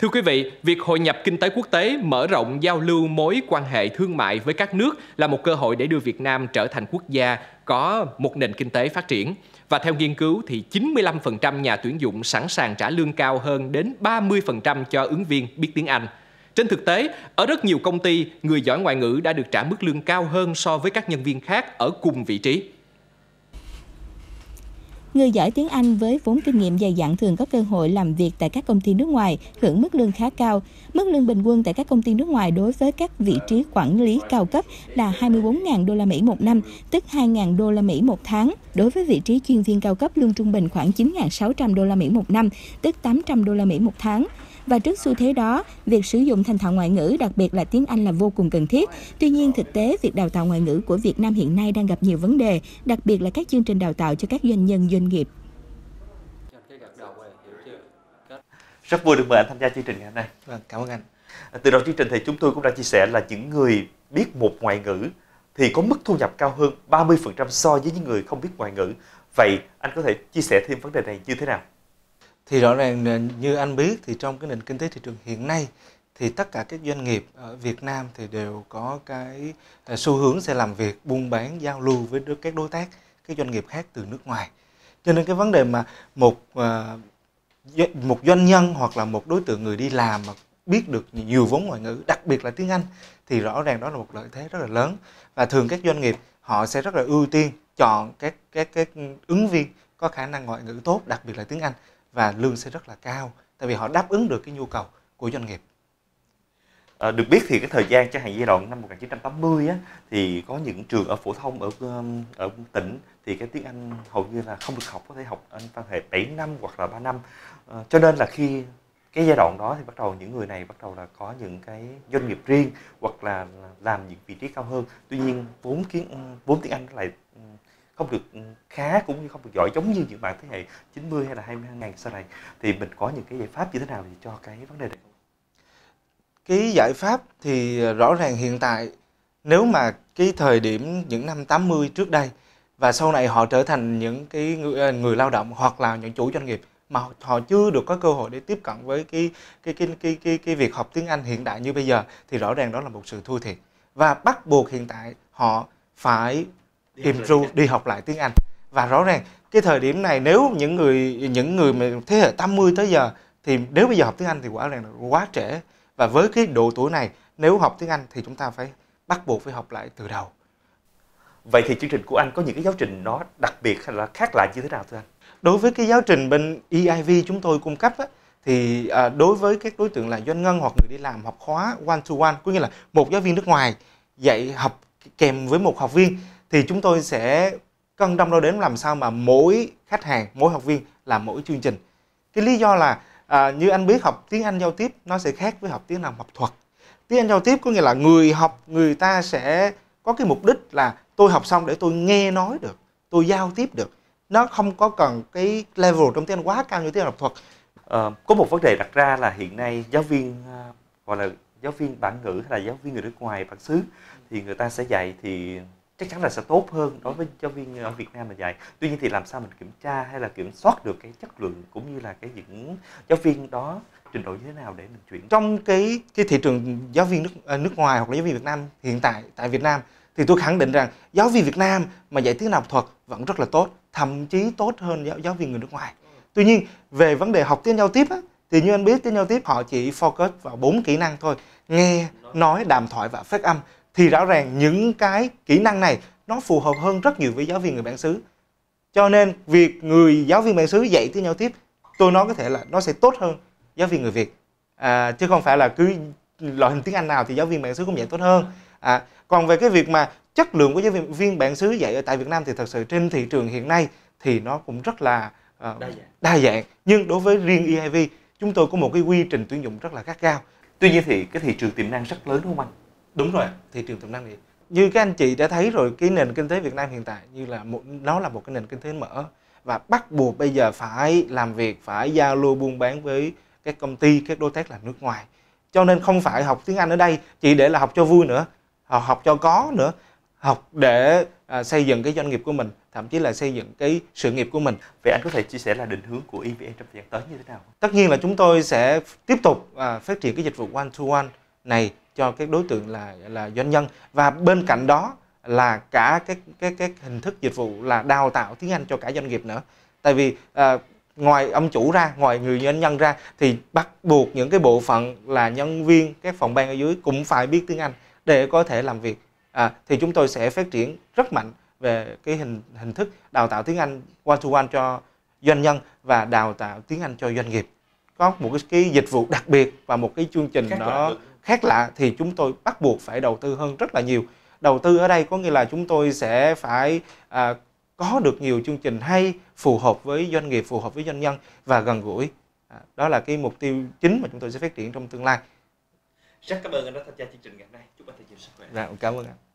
Thưa quý vị, việc hội nhập kinh tế quốc tế mở rộng giao lưu mối quan hệ thương mại với các nước là một cơ hội để đưa Việt Nam trở thành quốc gia có một nền kinh tế phát triển. Và theo nghiên cứu thì 95% nhà tuyển dụng sẵn sàng trả lương cao hơn đến 30% cho ứng viên biết tiếng Anh. Trên thực tế, ở rất nhiều công ty, người giỏi ngoại ngữ đã được trả mức lương cao hơn so với các nhân viên khác ở cùng vị trí. Người giỏi tiếng Anh với vốn kinh nghiệm dày dặn thường có cơ hội làm việc tại các công ty nước ngoài, hưởng mức lương khá cao. Mức lương bình quân tại các công ty nước ngoài đối với các vị trí quản lý cao cấp là 24.000 đô la Mỹ một năm, tức 2.000 đô la Mỹ một tháng. Đối với vị trí chuyên viên cao cấp, lương trung bình khoảng 9.600 đô la Mỹ một năm, tức 800 đô la Mỹ một tháng. Và trước xu thế đó, việc sử dụng thành thạo ngoại ngữ, đặc biệt là tiếng Anh là vô cùng cần thiết. Tuy nhiên, thực tế, việc đào tạo ngoại ngữ của Việt Nam hiện nay đang gặp nhiều vấn đề, đặc biệt là các chương trình đào tạo cho các doanh nhân doanh nghiệp. Rất vui được mời anh tham gia chương trình ngày hôm nay. Vâng, cảm ơn anh. À, từ đầu chương trình thì chúng tôi cũng đã chia sẻ là những người biết một ngoại ngữ thì có mức thu nhập cao hơn 30% so với những người không biết ngoại ngữ. Vậy anh có thể chia sẻ thêm vấn đề này như thế nào? thì rõ ràng như anh biết thì trong cái nền kinh tế thị trường hiện nay thì tất cả các doanh nghiệp ở Việt Nam thì đều có cái à, xu hướng sẽ làm việc buôn bán giao lưu với các đối tác các doanh nghiệp khác từ nước ngoài cho nên cái vấn đề mà một à, một doanh nhân hoặc là một đối tượng người đi làm mà biết được nhiều vốn ngoại ngữ đặc biệt là tiếng Anh thì rõ ràng đó là một lợi thế rất là lớn và thường các doanh nghiệp họ sẽ rất là ưu tiên chọn các các các ứng viên có khả năng ngoại ngữ tốt đặc biệt là tiếng Anh và lương sẽ rất là cao tại vì họ đáp ứng được cái nhu cầu của doanh nghiệp À, được biết thì cái thời gian cho hàng giai đoạn năm 1980 á, thì có những trường ở phổ thông ở ở tỉnh thì cái tiếng Anh hầu như là không được học có thể học anh có thể 7 năm hoặc là 3 năm à, cho nên là khi cái giai đoạn đó thì bắt đầu những người này bắt đầu là có những cái doanh nghiệp riêng hoặc là làm những vị trí cao hơn tuy nhiên vốn kiến vốn tiếng Anh lại không được khá cũng như không được giỏi giống như những bạn thế hệ 90 hay là 20 ngàn sau này thì mình có những cái giải pháp như thế nào để cho cái vấn đề này Cái giải pháp thì rõ ràng hiện tại nếu mà cái thời điểm những năm 80 trước đây và sau này họ trở thành những cái người, à, người lao động hoặc là những chủ doanh nghiệp mà họ chưa được có cơ hội để tiếp cận với cái cái cái cái cái, cái việc học tiếng Anh hiện đại như bây giờ thì rõ ràng đó là một sự thua thiệt và bắt buộc hiện tại họ phải improve đi học lại tiếng Anh và rõ ràng cái thời điểm này nếu những người những người mà thế hệ 80 tới giờ thì nếu bây giờ học tiếng Anh thì quả là quá trễ và với cái độ tuổi này nếu học tiếng Anh thì chúng ta phải bắt buộc phải học lại từ đầu. Vậy thì chương trình của anh có những cái giáo trình nó đặc biệt hay là khác lại như thế nào thưa anh? Đối với cái giáo trình bên EIV chúng tôi cung cấp á, thì à, đối với các đối tượng là doanh ngân hoặc người đi làm học khóa one to one có nghĩa là một giáo viên nước ngoài dạy học kèm với một học viên thì chúng tôi sẽ cân đong đâu đến làm sao mà mỗi khách hàng mỗi học viên làm mỗi chương trình cái lý do là à, như anh biết học tiếng anh giao tiếp nó sẽ khác với học tiếng nào học thuật tiếng anh giao tiếp có nghĩa là người học người ta sẽ có cái mục đích là tôi học xong để tôi nghe nói được tôi giao tiếp được nó không có cần cái level trong tiếng anh quá cao như tiếng anh học thuật à, có một vấn đề đặt ra là hiện nay giáo viên à, gọi là giáo viên bản ngữ hay là giáo viên người nước ngoài bản xứ thì người ta sẽ dạy thì chắc chắn là sẽ tốt hơn đối với giáo viên ở ờ, Việt Nam là vậy. Tuy nhiên thì làm sao mình kiểm tra hay là kiểm soát được cái chất lượng cũng như là cái những giáo viên đó trình độ như thế nào để mình chuyển. Trong cái cái thị trường giáo viên nước ờ, nước ngoài hoặc là giáo viên Việt Nam hiện tại tại Việt Nam thì tôi khẳng định rằng giáo viên Việt Nam mà dạy tiếng học thuật vẫn rất là tốt, thậm chí tốt hơn giáo, giáo viên người nước ngoài. Tuy nhiên về vấn đề học tiếng giao tiếp á, thì như anh biết tiếng giao tiếp họ chỉ focus vào bốn kỹ năng thôi, nghe, nói, đàm thoại và phát âm thì rõ ràng những cái kỹ năng này nó phù hợp hơn rất nhiều với giáo viên người bản xứ cho nên việc người giáo viên bản xứ dạy tiếng giao tiếp tôi nói có thể là nó sẽ tốt hơn giáo viên người việt à, chứ không phải là cứ loại hình tiếng anh nào thì giáo viên bản xứ cũng dạy tốt hơn à, còn về cái việc mà chất lượng của giáo viên viên bản xứ dạy ở tại việt nam thì thật sự trên thị trường hiện nay thì nó cũng rất là uh, đa, dạng. đa dạng nhưng đối với riêng EIV chúng tôi có một cái quy trình tuyển dụng rất là gắt gao tuy nhiên thì cái thị trường tiềm năng rất lớn đúng không anh đúng rồi thị trường tiềm năng thì như các anh chị đã thấy rồi cái nền kinh tế Việt Nam hiện tại như là một nó là một cái nền kinh tế mở và bắt buộc bây giờ phải làm việc phải giao lưu buôn bán với các công ty các đối tác là nước ngoài cho nên không phải học tiếng Anh ở đây chỉ để là học cho vui nữa học, học cho có nữa học để à, xây dựng cái doanh nghiệp của mình thậm chí là xây dựng cái sự nghiệp của mình vậy anh có thể chia sẻ là định hướng của EVN trong thời gian tới như thế nào tất nhiên là chúng tôi sẽ tiếp tục à, phát triển cái dịch vụ one to one này cho các đối tượng là là doanh nhân và bên cạnh đó là cả cái cái cái hình thức dịch vụ là đào tạo tiếng Anh cho cả doanh nghiệp nữa. Tại vì à, ngoài ông chủ ra, ngoài người doanh nhân ra thì bắt buộc những cái bộ phận là nhân viên các phòng ban ở dưới cũng phải biết tiếng Anh để có thể làm việc. À, thì chúng tôi sẽ phát triển rất mạnh về cái hình hình thức đào tạo tiếng Anh one to one cho doanh nhân và đào tạo tiếng Anh cho doanh nghiệp có một cái, cái dịch vụ đặc biệt và một cái chương trình Các nó khác lạ thì chúng tôi bắt buộc phải đầu tư hơn rất là nhiều đầu tư ở đây có nghĩa là chúng tôi sẽ phải à, có được nhiều chương trình hay phù hợp với doanh nghiệp phù hợp với doanh nhân và gần gũi à, đó là cái mục tiêu chính mà chúng tôi sẽ phát triển trong tương lai rất cảm ơn anh đã tham gia chương trình ngày hôm nay chúc anh thật nhiều sức khỏe dạ, cảm ơn anh